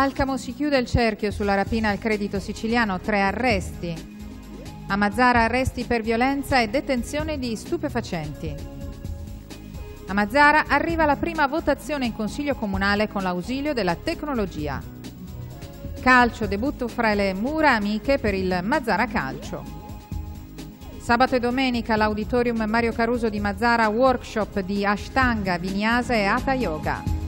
Alcamo si chiude il cerchio sulla rapina al credito siciliano, tre arresti. A Mazzara arresti per violenza e detenzione di stupefacenti. A Mazzara arriva la prima votazione in Consiglio Comunale con l'ausilio della tecnologia. Calcio, debutto fra le mura amiche per il Mazzara Calcio. Sabato e domenica l'auditorium Mario Caruso di Mazzara workshop di Ashtanga, Vinyasa e Hatha Yoga.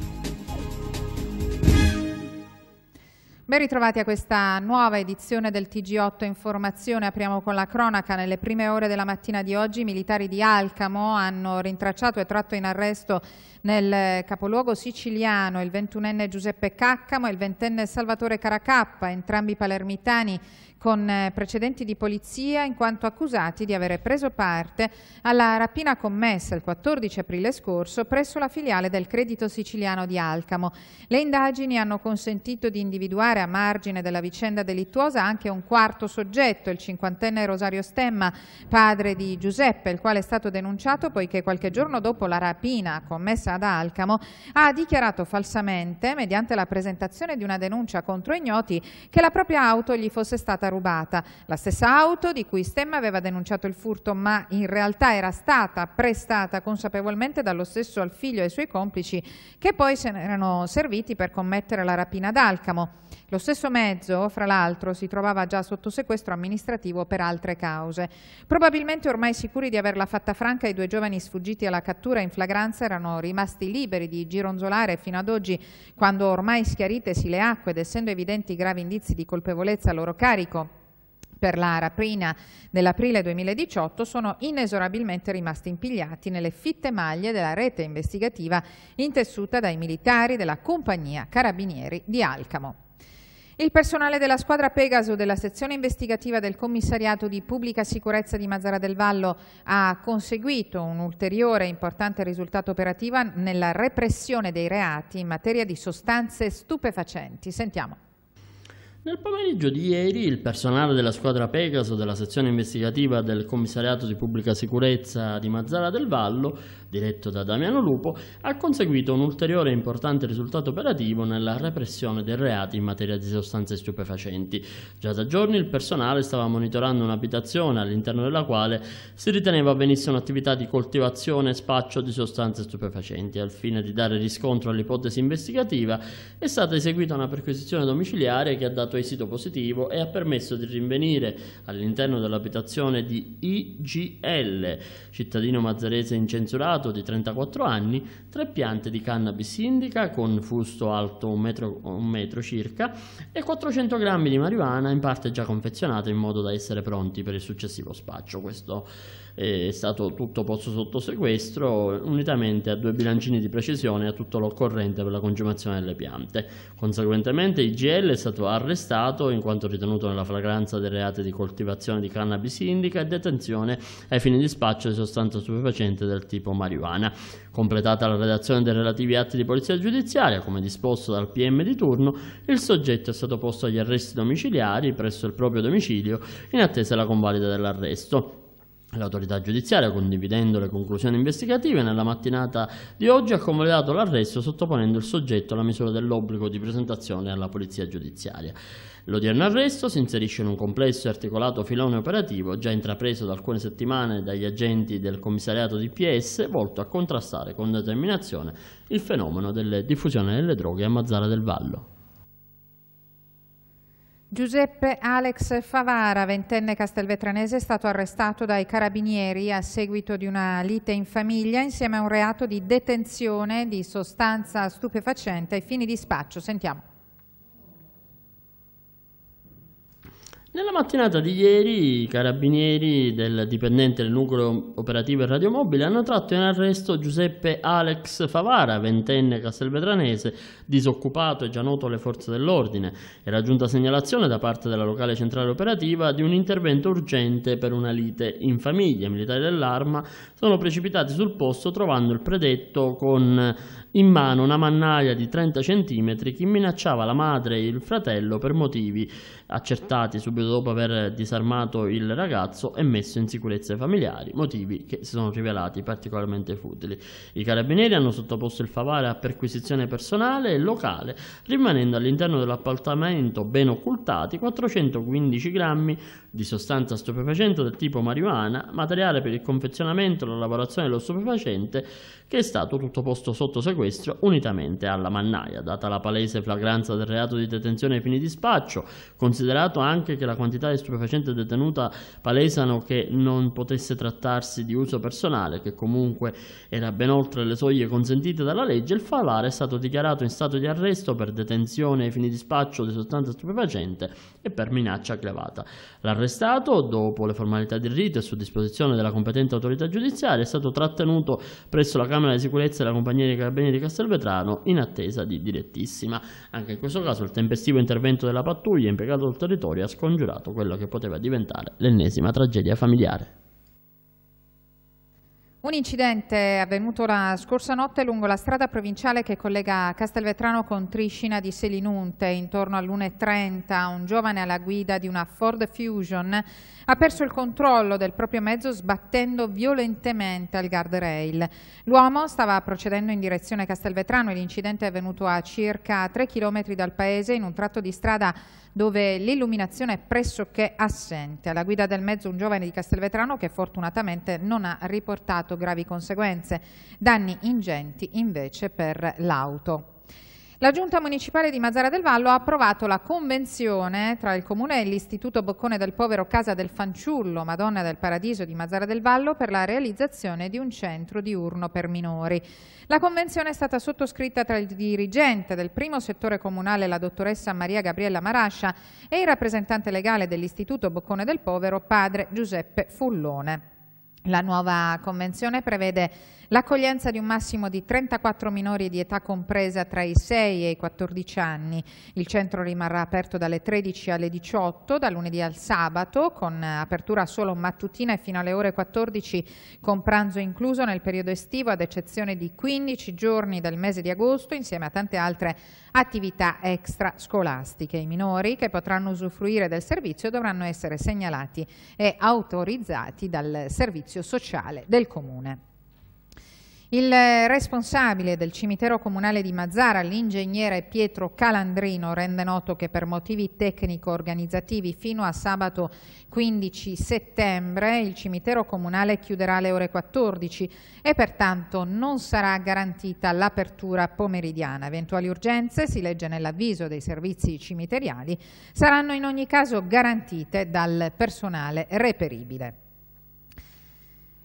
Ben ritrovati a questa nuova edizione del TG8 Informazione. Apriamo con la cronaca. Nelle prime ore della mattina di oggi i militari di Alcamo hanno rintracciato e tratto in arresto nel eh, capoluogo siciliano il 21enne Giuseppe Caccamo e il 20enne Salvatore Caracappa, entrambi palermitani con eh, precedenti di polizia in quanto accusati di avere preso parte alla rapina commessa il 14 aprile scorso presso la filiale del Credito Siciliano di Alcamo. Le indagini hanno consentito di individuare a margine della vicenda delittuosa anche un quarto soggetto, il cinquantenne Rosario Stemma, padre di Giuseppe, il quale è stato denunciato poiché qualche giorno dopo la rapina commessa ad Alcamo ha dichiarato falsamente, mediante la presentazione di una denuncia contro ignoti, che la propria auto gli fosse stata rubata. La stessa auto di cui Stemma aveva denunciato il furto ma in realtà era stata prestata consapevolmente dallo stesso al figlio e ai suoi complici che poi se ne erano serviti per commettere la rapina d'Alcamo. Lo stesso mezzo, fra l'altro, si trovava già sotto sequestro amministrativo per altre cause. Probabilmente ormai sicuri di averla fatta franca, i due giovani sfuggiti alla cattura in flagranza erano rimasti liberi di gironzolare fino ad oggi, quando ormai schiaritesi le acque ed essendo evidenti gravi indizi di colpevolezza a loro carico per la rapina dell'aprile 2018 sono inesorabilmente rimasti impigliati nelle fitte maglie della rete investigativa intessuta dai militari della compagnia Carabinieri di Alcamo. Il personale della squadra Pegaso della sezione investigativa del commissariato di pubblica sicurezza di Mazzara del Vallo ha conseguito un ulteriore importante risultato operativo nella repressione dei reati in materia di sostanze stupefacenti. Sentiamo. Nel pomeriggio di ieri il personale della squadra Pegaso della sezione investigativa del commissariato di pubblica sicurezza di Mazzara del Vallo diretto da Damiano Lupo, ha conseguito un ulteriore e importante risultato operativo nella repressione dei reati in materia di sostanze stupefacenti. Già da giorni il personale stava monitorando un'abitazione all'interno della quale si riteneva avvenisse un'attività di coltivazione e spaccio di sostanze stupefacenti. Al fine di dare riscontro all'ipotesi investigativa è stata eseguita una perquisizione domiciliare che ha dato esito positivo e ha permesso di rinvenire all'interno dell'abitazione di IGL, cittadino mazzarese incensurato privato di 34 anni, tre piante di cannabis indica con fusto alto un metro, un metro circa e 400 grammi di marijuana in parte già confezionata in modo da essere pronti per il successivo spaccio. Questo è stato tutto posto sotto sequestro unitamente a due bilancini di precisione e a tutto l'occorrente per la consumazione delle piante. Conseguentemente il GL è stato arrestato in quanto ritenuto nella flagranza dei reati di coltivazione di cannabis indica e detenzione ai fini di spaccio di sostanza stupefacente del tipo marijuana. Completata la redazione dei relativi atti di polizia giudiziaria, come disposto dal PM di turno, il soggetto è stato posto agli arresti domiciliari presso il proprio domicilio in attesa della convalida dell'arresto. L'autorità giudiziaria, condividendo le conclusioni investigative, nella mattinata di oggi ha convalidato l'arresto sottoponendo il soggetto alla misura dell'obbligo di presentazione alla polizia giudiziaria. L'odierno arresto si inserisce in un complesso e articolato filone operativo già intrapreso da alcune settimane dagli agenti del commissariato di PS volto a contrastare con determinazione il fenomeno della diffusione delle droghe a Mazzara del Vallo. Giuseppe Alex Favara, ventenne castelvetranese, è stato arrestato dai carabinieri a seguito di una lite in famiglia insieme a un reato di detenzione di sostanza stupefacente ai fini di spaccio. Sentiamo. Nella mattinata di ieri i carabinieri del dipendente del nucleo operativo e radiomobile hanno tratto in arresto Giuseppe Alex Favara, ventenne castelvetranese, disoccupato e già noto alle forze dell'ordine. Era giunta segnalazione da parte della locale centrale operativa di un intervento urgente per una lite in famiglia. I militari dell'arma sono precipitati sul posto trovando il predetto con in mano una mannaia di 30 cm che minacciava la madre e il fratello per motivi accertati subito subito dopo aver disarmato il ragazzo e messo in sicurezza i familiari, motivi che si sono rivelati particolarmente futili. I carabinieri hanno sottoposto il favare a perquisizione personale e locale, rimanendo all'interno dell'appartamento ben occultati 415 grammi di sostanza stupefacente del tipo marijuana, materiale per il confezionamento e la lavorazione dello stupefacente, che è stato tutto posto sotto sequestro unitamente alla mannaia, data la palese flagranza del reato di detenzione ai fini di spaccio, considerato anche che la la quantità di stupefacente detenuta palesano che non potesse trattarsi di uso personale, che comunque era ben oltre le soglie consentite dalla legge, il Favara è stato dichiarato in stato di arresto per detenzione ai fini di spaccio di sostanza stupefacente e per minaccia clavata. L'arrestato, dopo le formalità di rito e su disposizione della competente autorità giudiziaria, è stato trattenuto presso la Camera di Sicurezza della Compagnia dei Carabinieri di Castelvetrano in attesa di direttissima. Anche in questo caso il tempestivo intervento della pattuglia impiegato sul territorio ha scongiurato scongiurato quella che poteva diventare l'ennesima tragedia familiare. Un incidente è avvenuto la scorsa notte lungo la strada provinciale che collega Castelvetrano con Triscina di Selinunte. Intorno all'1.30 un giovane alla guida di una Ford Fusion ha perso il controllo del proprio mezzo sbattendo violentemente al guardrail. L'uomo stava procedendo in direzione Castelvetrano e l'incidente è avvenuto a circa 3 km dal paese in un tratto di strada dove l'illuminazione è pressoché assente. Alla guida del mezzo un giovane di Castelvetrano che fortunatamente non ha riportato causato gravi conseguenze, danni ingenti invece per l'auto. La Giunta Municipale di Mazzara del Vallo ha approvato la convenzione tra il Comune e l'Istituto Boccone del Povero Casa del Fanciullo, Madonna del Paradiso di Mazzara del Vallo, per la realizzazione di un centro diurno per minori. La convenzione è stata sottoscritta tra il dirigente del primo settore comunale, la dottoressa Maria Gabriella Marascia, e il rappresentante legale dell'Istituto Boccone del Povero, padre Giuseppe Fullone. La nuova convenzione prevede L'accoglienza di un massimo di 34 minori di età compresa tra i 6 e i 14 anni. Il centro rimarrà aperto dalle 13 alle 18, da lunedì al sabato, con apertura solo mattutina e fino alle ore 14, con pranzo incluso nel periodo estivo, ad eccezione di 15 giorni del mese di agosto, insieme a tante altre attività extrascolastiche. I minori che potranno usufruire del servizio dovranno essere segnalati e autorizzati dal servizio sociale del Comune. Il responsabile del cimitero comunale di Mazzara, l'ingegnere Pietro Calandrino, rende noto che per motivi tecnico-organizzativi fino a sabato 15 settembre il cimitero comunale chiuderà alle ore 14 e pertanto non sarà garantita l'apertura pomeridiana. Eventuali urgenze, si legge nell'avviso dei servizi cimiteriali, saranno in ogni caso garantite dal personale reperibile.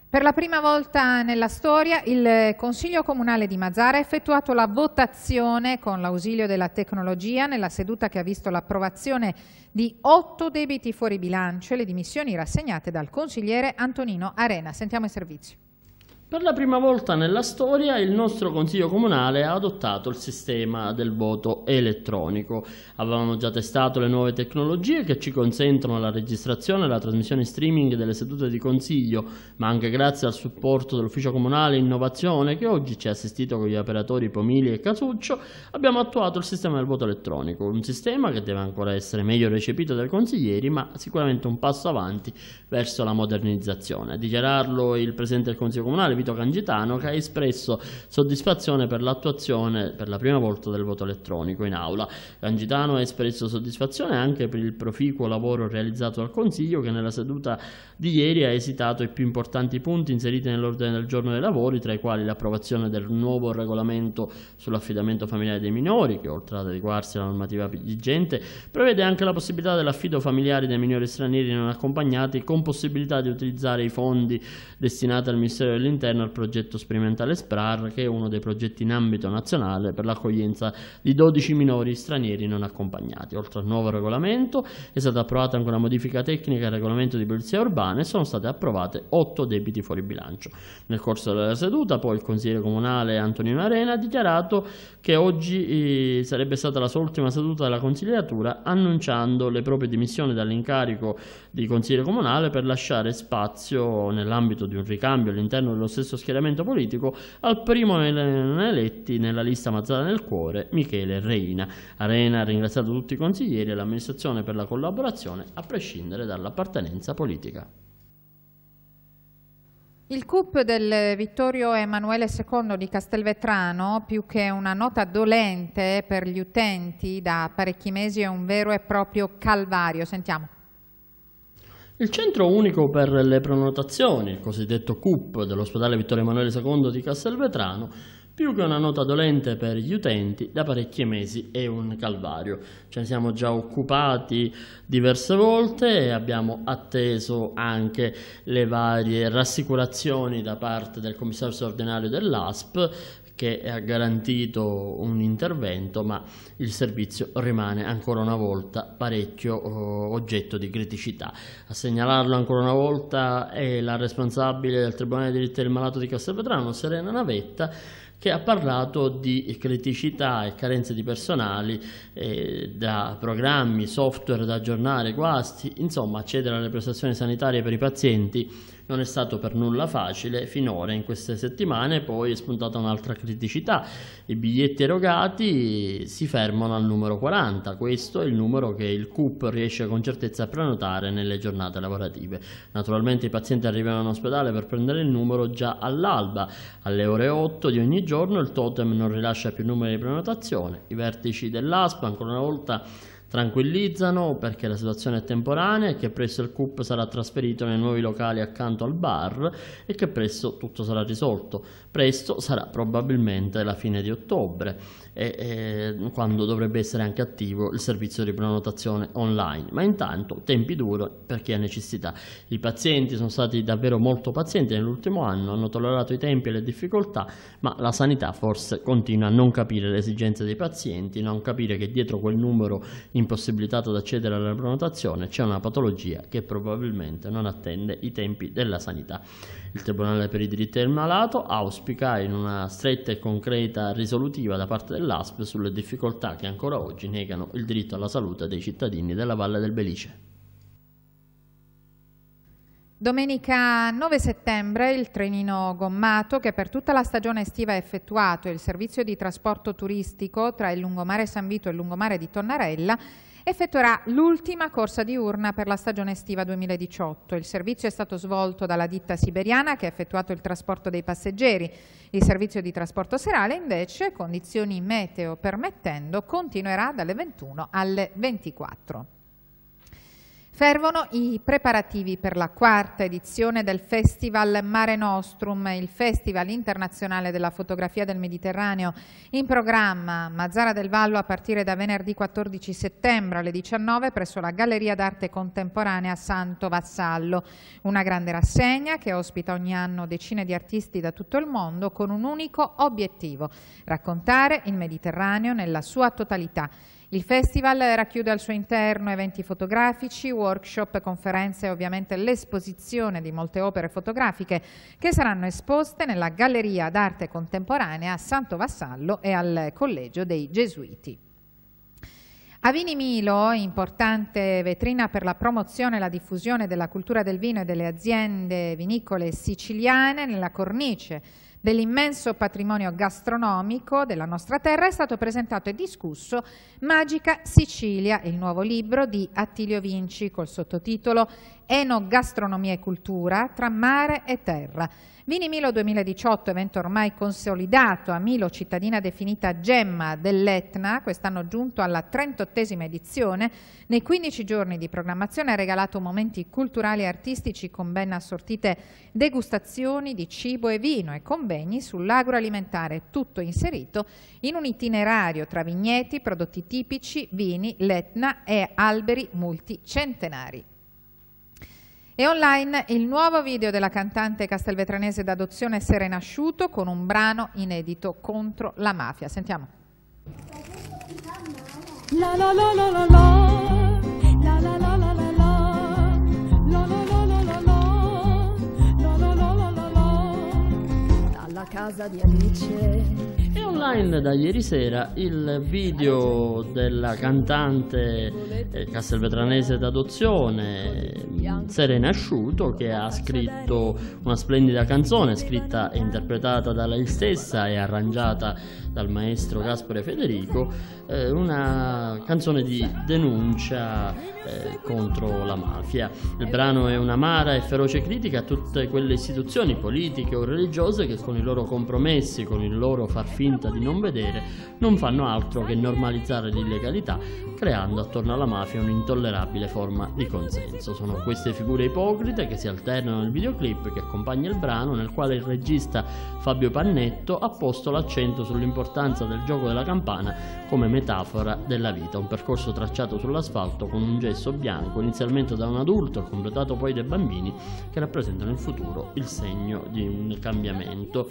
Per la prima volta nella storia il Consiglio Comunale di Mazzara ha effettuato la votazione con l'ausilio della tecnologia nella seduta che ha visto l'approvazione di otto debiti fuori bilancio e le dimissioni rassegnate dal consigliere Antonino Arena. Sentiamo il servizio. Per la prima volta nella storia il nostro Consiglio Comunale ha adottato il sistema del voto elettronico. Avevamo già testato le nuove tecnologie che ci consentono la registrazione e la trasmissione streaming delle sedute di Consiglio, ma anche grazie al supporto dell'Ufficio Comunale Innovazione che oggi ci ha assistito con gli operatori Pomili e Casuccio, abbiamo attuato il sistema del voto elettronico, un sistema che deve ancora essere meglio recepito dai consiglieri, ma sicuramente un passo avanti verso la modernizzazione. A dichiararlo il Presidente del Consiglio Comunale Vito Cangitano che ha espresso soddisfazione per l'attuazione per la prima volta del voto elettronico in aula. Cangitano ha espresso soddisfazione anche per il proficuo lavoro realizzato dal Consiglio che nella seduta di ieri ha esitato i più importanti punti inseriti nell'ordine del giorno dei lavori, tra i quali l'approvazione del nuovo regolamento sull'affidamento familiare dei minori, che oltre ad adeguarsi alla normativa vigente, prevede anche la possibilità dell'affido familiare dei minori stranieri non accompagnati con possibilità di utilizzare i fondi destinati al Ministero dell'Interno all'interno del progetto sperimentale SPRAR, che è uno dei progetti in ambito nazionale per l'accoglienza di 12 minori stranieri non accompagnati. Oltre al nuovo regolamento è stata approvata anche una modifica tecnica al regolamento di polizia urbana e sono state approvate 8 debiti fuori bilancio. Nel corso della seduta poi il consigliere comunale Antonino Arena ha dichiarato che oggi eh, sarebbe stata la sua ultima seduta della consigliatura annunciando le proprie dimissioni dall'incarico di consigliere comunale per lasciare spazio nell'ambito di un ricambio all'interno dello stesso schieramento politico, al primo non eletti nella lista Mazzara nel cuore, Michele Reina. Arena ha ringraziato tutti i consiglieri e l'amministrazione per la collaborazione, a prescindere dall'appartenenza politica. Il CUP del Vittorio Emanuele II di Castelvetrano, più che una nota dolente per gli utenti da parecchi mesi, è un vero e proprio calvario. Sentiamo. Il centro unico per le prenotazioni, il cosiddetto CUP dell'ospedale Vittorio Emanuele II di Castelvetrano, più che una nota dolente per gli utenti, da parecchi mesi è un calvario. Ce ne siamo già occupati diverse volte e abbiamo atteso anche le varie rassicurazioni da parte del commissario straordinario dell'ASP che ha garantito un intervento, ma il servizio rimane ancora una volta parecchio uh, oggetto di criticità. A segnalarlo ancora una volta è la responsabile del Tribunale dei diritti del malato di Castelvetrano, Serena Navetta, che ha parlato di criticità e carenze di personali eh, da programmi, software da aggiornare, guasti, insomma accedere alle prestazioni sanitarie per i pazienti non è stato per nulla facile finora in queste settimane, poi è spuntata un'altra criticità, i biglietti erogati si fermano al numero 40, questo è il numero che il CUP riesce con certezza a prenotare nelle giornate lavorative. Naturalmente i pazienti arrivano in ospedale per prendere il numero già all'alba, alle ore 8 di ogni giorno il totem non rilascia più numeri di prenotazione, i vertici dell'ASPA ancora una volta Tranquillizzano perché la situazione è temporanea e che presto il CUP sarà trasferito nei nuovi locali accanto al bar e che presto tutto sarà risolto. Presto sarà probabilmente la fine di ottobre e, e quando dovrebbe essere anche attivo il servizio di prenotazione online. Ma intanto tempi duri per chi ha necessità. I pazienti sono stati davvero molto pazienti nell'ultimo anno, hanno tollerato i tempi e le difficoltà, ma la sanità forse continua a non capire le esigenze dei pazienti, non capire che dietro quel numero impossibilitato ad accedere alla prenotazione c'è una patologia che probabilmente non attende i tempi della sanità. Il Tribunale per i diritti del malato auspica in una stretta e concreta risolutiva da parte dell'ASP sulle difficoltà che ancora oggi negano il diritto alla salute dei cittadini della Valle del Belice. Domenica 9 settembre il trenino gommato che per tutta la stagione estiva ha effettuato il servizio di trasporto turistico tra il lungomare San Vito e il lungomare di Tonnarella effettuerà l'ultima corsa diurna per la stagione estiva 2018. Il servizio è stato svolto dalla ditta siberiana che ha effettuato il trasporto dei passeggeri. Il servizio di trasporto serale invece, condizioni meteo permettendo, continuerà dalle 21 alle 24. Fervono i preparativi per la quarta edizione del Festival Mare Nostrum, il Festival internazionale della fotografia del Mediterraneo. In programma Mazzara del Vallo a partire da venerdì 14 settembre alle 19 presso la Galleria d'Arte Contemporanea Santo Vassallo. Una grande rassegna che ospita ogni anno decine di artisti da tutto il mondo con un unico obiettivo, raccontare il Mediterraneo nella sua totalità. Il festival racchiude al suo interno eventi fotografici, workshop, conferenze e ovviamente l'esposizione di molte opere fotografiche che saranno esposte nella Galleria d'Arte Contemporanea a Santo Vassallo e al Collegio dei Gesuiti. A Vini Milo, importante vetrina per la promozione e la diffusione della cultura del vino e delle aziende vinicole siciliane nella cornice dell'immenso patrimonio gastronomico della nostra terra è stato presentato e discusso Magica Sicilia, il nuovo libro di Attilio Vinci col sottotitolo Enogastronomia e cultura tra mare e terra. Vini Milo 2018, evento ormai consolidato a Milo, cittadina definita gemma dell'Etna, quest'anno giunto alla 38esima edizione, nei 15 giorni di programmazione ha regalato momenti culturali e artistici con ben assortite degustazioni di cibo e vino e con ben convegni sull'agroalimentare, tutto inserito in un itinerario tra vigneti, prodotti tipici, vini, l'Etna e alberi multicentenari. E online il nuovo video della cantante castelvetranese d'adozione Serena Sciuto con un brano inedito contro la mafia. Sentiamo. La la la la la la la casa di Alice. È online da ieri sera il video della cantante eh, castelvetranese d'adozione mm, Serena Asciuto che ha scritto una splendida canzone scritta e interpretata da lei stessa e arrangiata dal maestro Gaspare Federico eh, una canzone di denuncia eh, contro la mafia. Il brano è un'amara e feroce critica a tutte quelle istituzioni politiche o religiose che con i loro compromessi, con il loro far finta di non vedere, non fanno altro che normalizzare l'illegalità, creando attorno alla mafia un'intollerabile forma di consenso. Sono queste figure ipocrite che si alternano nel videoclip che accompagna il brano nel quale il regista Fabio Pannetto ha posto l'accento sull'importanza l'importanza del gioco della campana come metafora della vita, un percorso tracciato sull'asfalto con un gesso bianco inizialmente da un adulto completato poi dai bambini che rappresentano il futuro il segno di un cambiamento.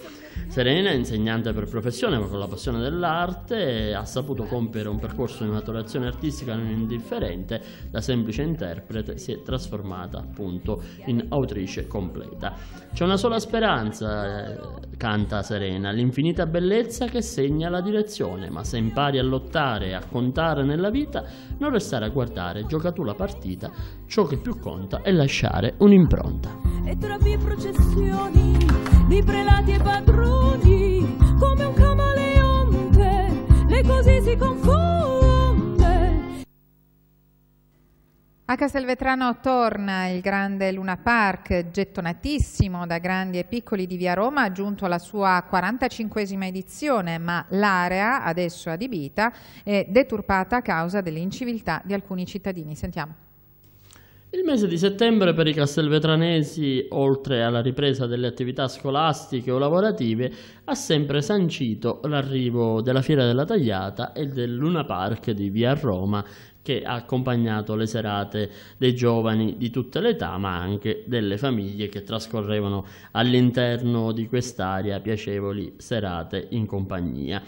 Serena, insegnante per professione ma con la passione dell'arte, ha saputo compiere un percorso di maturazione artistica non indifferente, da semplice interprete si è trasformata appunto in autrice completa. C'è una sola speranza, eh, Canta Serena l'infinita bellezza che segna la direzione, ma se impari a lottare e a contare nella vita, non restare a guardare, gioca tu la partita, ciò che più conta è lasciare un'impronta. E tra vie processioni di prelati e padroni, come un camaleonte, le cose si confondono. A Castelvetrano torna il grande Luna Park, gettonatissimo da grandi e piccoli di Via Roma, giunto alla sua 45esima edizione, ma l'area, adesso adibita, è deturpata a causa dell'inciviltà di alcuni cittadini. Sentiamo. Il mese di settembre per i castelvetranesi, oltre alla ripresa delle attività scolastiche o lavorative, ha sempre sancito l'arrivo della Fiera della Tagliata e del Luna Park di Via Roma, che ha accompagnato le serate dei giovani di tutte le età, ma anche delle famiglie che trascorrevano all'interno di quest'area piacevoli serate in compagnia.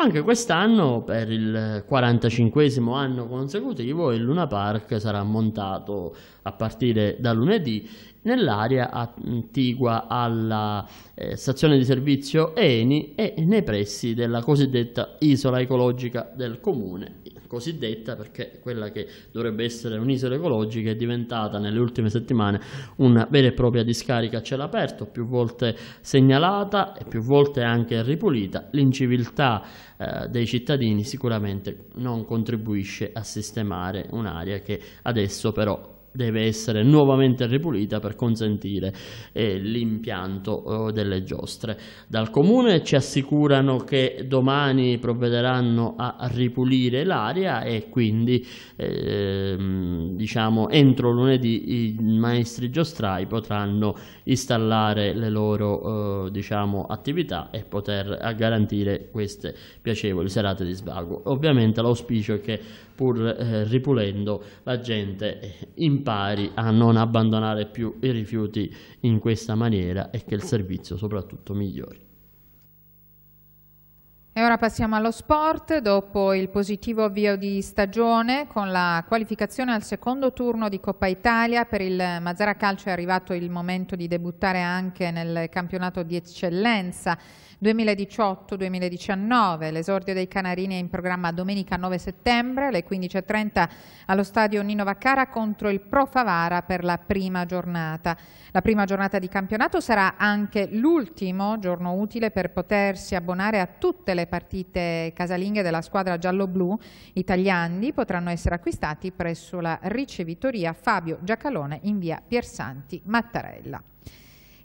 Anche quest'anno, per il 45 anno consecutivo, il Luna Park sarà montato a partire da lunedì nell'area attigua alla eh, stazione di servizio ENI e nei pressi della cosiddetta isola ecologica del comune, cosiddetta perché quella che dovrebbe essere un'isola ecologica è diventata nelle ultime settimane una vera e propria discarica a cielo aperto, più volte segnalata e più volte anche ripulita. L'inciviltà eh, dei cittadini sicuramente non contribuisce a sistemare un'area che adesso però deve essere nuovamente ripulita per consentire eh, l'impianto eh, delle giostre. Dal comune ci assicurano che domani provvederanno a ripulire l'aria e quindi eh, diciamo entro lunedì i maestri giostrai potranno installare le loro eh, diciamo, attività e poter eh, garantire queste piacevoli serate di svago. Ovviamente l'auspicio è che pur eh, ripulendo la gente impara impari a non abbandonare più i rifiuti in questa maniera e che il servizio soprattutto migliori. E ora passiamo allo sport, dopo il positivo avvio di stagione con la qualificazione al secondo turno di Coppa Italia per il Mazzara Calcio è arrivato il momento di debuttare anche nel campionato di eccellenza 2018-2019, l'esordio dei Canarini è in programma domenica 9 settembre alle 15.30 allo stadio Nino Vaccara contro il Pro Favara per la prima giornata. La prima giornata di campionato sarà anche l'ultimo giorno utile per potersi abbonare a tutte le partite casalinghe della squadra giallo-blu. I tagliandi potranno essere acquistati presso la ricevitoria Fabio Giacalone in via Piersanti Mattarella.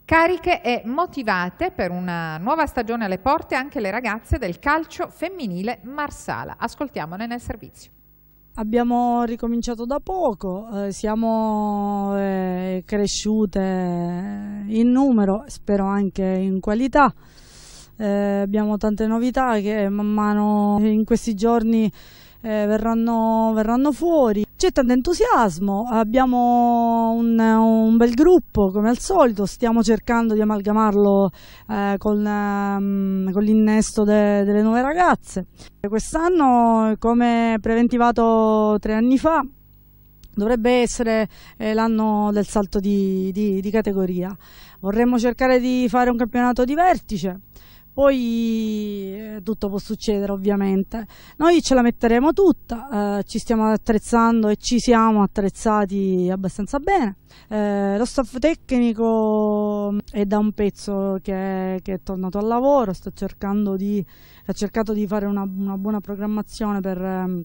Cariche e motivate per una nuova stagione alle porte anche le ragazze del calcio femminile Marsala. Ascoltiamone nel servizio. Abbiamo ricominciato da poco, eh, siamo eh, cresciute in numero, spero anche in qualità. Eh, abbiamo tante novità che man mano in questi giorni eh, verranno, verranno fuori. C'è tanto entusiasmo, abbiamo un, un, bel gruppo come al solito, stiamo cercando di amalgamarlo eh, con, ehm, con l'innesto de, delle nuove ragazze. Quest'anno, come preventivato tre anni fa, dovrebbe essere eh, l'anno del salto di, di, di categoria. Vorremmo cercare di fare un campionato di vertice poi eh, tutto può succedere ovviamente. Noi ce la metteremo tutta, eh, ci stiamo attrezzando e ci siamo attrezzati abbastanza bene. Eh, lo staff tecnico mm, è da un pezzo che, che è tornato al lavoro, sta cercando di, ha cercato di fare una, una buona programmazione per, ehm,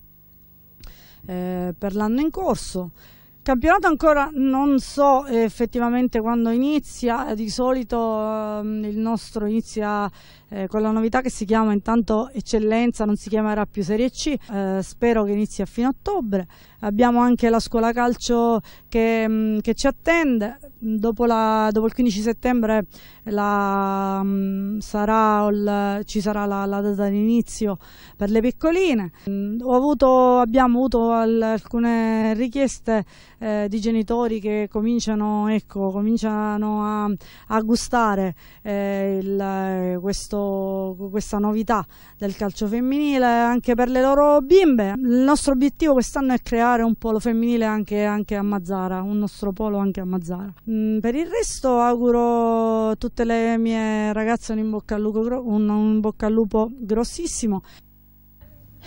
eh, per l'anno in corso campionato ancora non so effettivamente quando inizia, di solito ehm, il nostro inizia eh, con la novità che si chiama intanto Eccellenza, non si chiamerà più Serie C, eh, spero che inizi a fine ottobre. Abbiamo anche la scuola calcio che, mm, che ci attende, dopo, la, dopo, il 15 settembre la, mm, sarà il, ci sarà la, la data d'inizio per le piccoline. Mh, mm, avuto, abbiamo avuto alcune richieste eh, di genitori che cominciano, ecco, cominciano a, a gustare eh, il, eh, questo questo, questa novità del calcio femminile anche per le loro bimbe. Il nostro obiettivo quest'anno è creare un polo femminile anche, anche a Mazzara, un nostro polo anche a Mazzara. Mm, per il resto auguro a tutte le mie ragazze un in bocca al lupo, un, un bocca al lupo grossissimo.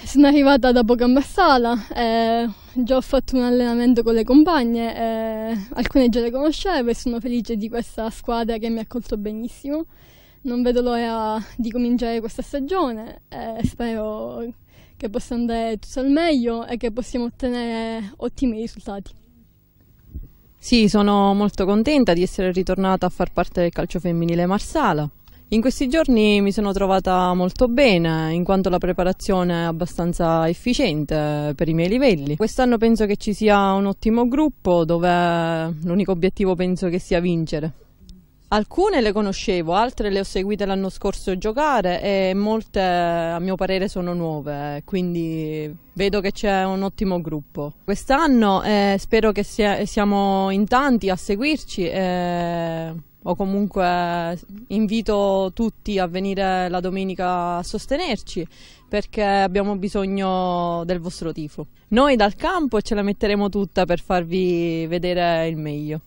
Sono arrivata da Pocambassala, eh, già ho fatto un allenamento con le compagne, eh, alcune già le conoscevo e sono felice di questa squadra che mi ha accolto benissimo non vedo l'ora di cominciare questa stagione e spero che possa andare tutto al meglio e che possiamo ottenere ottimi risultati. Sì, sono molto contenta di essere ritornata a far parte del calcio femminile Marsala. In questi giorni mi sono trovata molto bene, in quanto la preparazione è abbastanza efficiente per i miei livelli. Quest'anno penso che ci sia un ottimo gruppo dove l'unico obiettivo penso che sia vincere. Alcune le conoscevo, altre le ho seguite l'anno scorso a giocare e molte a mio parere sono nuove, quindi vedo che c'è un ottimo gruppo. Quest'anno eh, spero che sia, siamo in tanti a seguirci eh, o comunque invito tutti a venire la domenica a sostenerci perché abbiamo bisogno del vostro tifo. Noi dal campo ce la metteremo tutta per farvi vedere il meglio.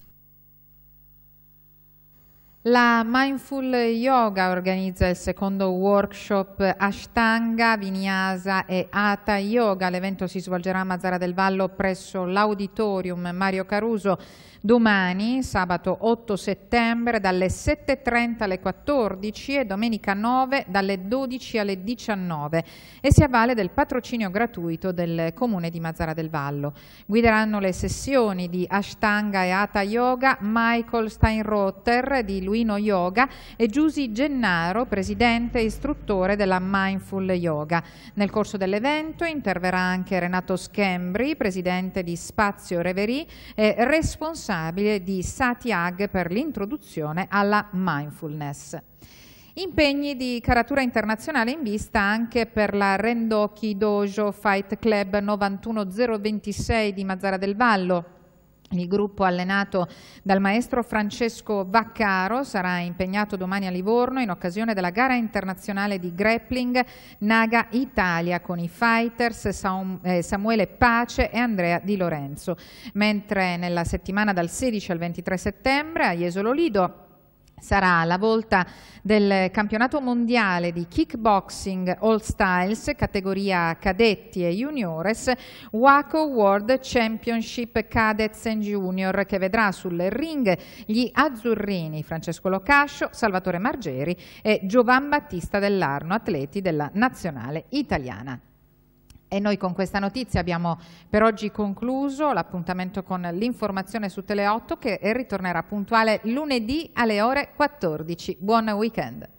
La Mindful Yoga organizza il secondo workshop Ashtanga, Vinyasa e Hatha Yoga. L'evento si svolgerà a Mazzara del Vallo presso l'Auditorium Mario Caruso domani sabato 8 settembre dalle 7.30 alle 14 e domenica 9 dalle 12 alle 19 e si avvale del patrocinio gratuito del Comune di Mazzara del Vallo. Guideranno le sessioni di Ashtanga e Hatha Yoga Michael Steinrotter di Luino Yoga e Giusi Gennaro, presidente e istruttore della Mindful Yoga. Nel corso dell'evento interverrà anche Renato Schembri, presidente di Spazio Reverie e responsabile responsabile di Satyag per l'introduzione alla mindfulness. Impegni di caratura internazionale in vista anche per la Rendoki Dojo Fight Club 91026 di Mazzara del Vallo, il gruppo allenato dal maestro Francesco Vaccaro sarà impegnato domani a Livorno in occasione della gara internazionale di grappling Naga Italia con i fighters eh, Samuele Pace e Andrea Di Lorenzo. Mentre nella settimana dal 16 al 23 settembre a Jesolo Lido Sarà la volta del campionato mondiale di kickboxing All Styles, categoria cadetti e juniores, WACO World Championship Cadets and Junior, che vedrà sul ring gli azzurrini Francesco Locascio, Salvatore Margeri e Giovan Battista Dell'Arno, atleti della nazionale italiana. E noi con questa notizia abbiamo per oggi concluso l'appuntamento con l'informazione su Tele8 che ritornerà puntuale lunedì alle ore 14. Buon weekend!